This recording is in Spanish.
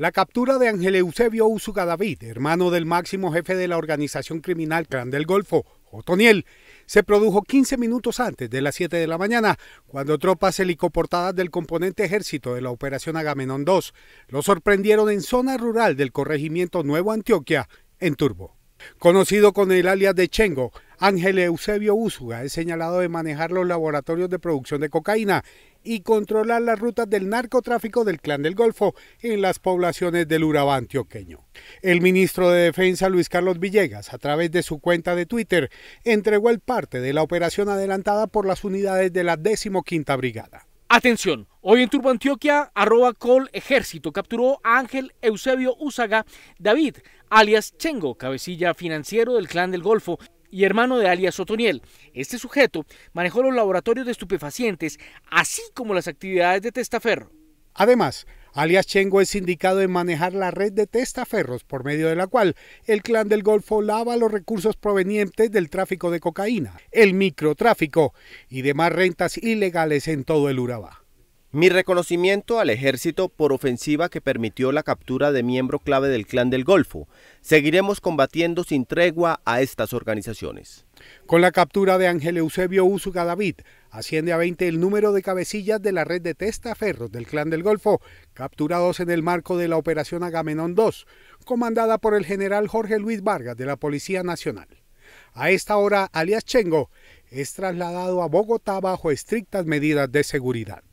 La captura de Ángel Eusebio Usuga David, hermano del máximo jefe de la organización criminal Clan del Golfo, Otoniel, se produjo 15 minutos antes de las 7 de la mañana, cuando tropas helicoportadas del componente ejército de la Operación Agamenón II lo sorprendieron en zona rural del corregimiento Nuevo Antioquia, en Turbo. Conocido con el alias de Chengo, Ángel Eusebio Úsuga es señalado de manejar los laboratorios de producción de cocaína y controlar las rutas del narcotráfico del Clan del Golfo en las poblaciones del Urabá antioqueño. El ministro de Defensa Luis Carlos Villegas, a través de su cuenta de Twitter, entregó el parte de la operación adelantada por las unidades de la 15 Brigada. Atención, hoy en Turbo Antioquia, arroba col ejército, capturó a Ángel Eusebio Úsaga David, alias Chengo, cabecilla financiero del Clan del Golfo, y hermano de alias Otoniel. Este sujeto manejó los laboratorios de estupefacientes, así como las actividades de testaferro. Además, alias Chengo es indicado en manejar la red de testaferros, por medio de la cual el clan del Golfo lava los recursos provenientes del tráfico de cocaína, el microtráfico y demás rentas ilegales en todo el Urabá. Mi reconocimiento al ejército por ofensiva que permitió la captura de miembro clave del Clan del Golfo. Seguiremos combatiendo sin tregua a estas organizaciones. Con la captura de Ángel Eusebio Usuga David, asciende a 20 el número de cabecillas de la red de testaferros del Clan del Golfo, capturados en el marco de la Operación Agamenón II, comandada por el general Jorge Luis Vargas de la Policía Nacional. A esta hora, alias Chengo es trasladado a Bogotá bajo estrictas medidas de seguridad.